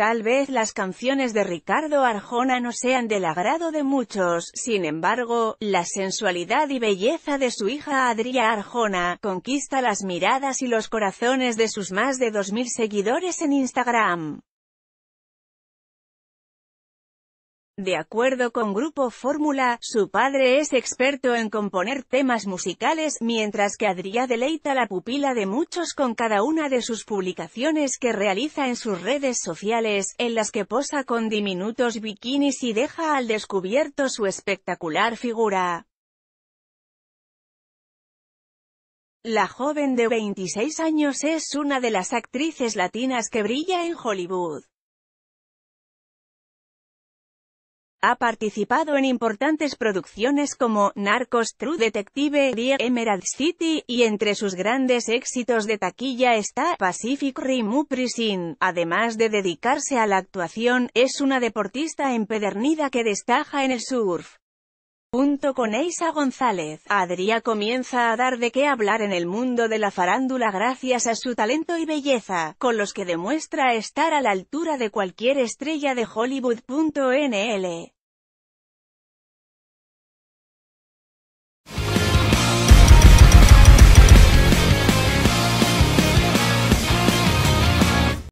Tal vez las canciones de Ricardo Arjona no sean del agrado de muchos, sin embargo, la sensualidad y belleza de su hija Adria Arjona, conquista las miradas y los corazones de sus más de 2.000 seguidores en Instagram. De acuerdo con Grupo Fórmula, su padre es experto en componer temas musicales, mientras que Adrià deleita la pupila de muchos con cada una de sus publicaciones que realiza en sus redes sociales, en las que posa con diminutos bikinis y deja al descubierto su espectacular figura. La joven de 26 años es una de las actrices latinas que brilla en Hollywood. Ha participado en importantes producciones como Narcos, True Detective, The Emerald City, y entre sus grandes éxitos de taquilla está Pacific Rim Uprising. Además de dedicarse a la actuación, es una deportista empedernida que destaja en el surf. Junto con Eisa González, Adria comienza a dar de qué hablar en el mundo de la farándula gracias a su talento y belleza, con los que demuestra estar a la altura de cualquier estrella de Hollywood.nl.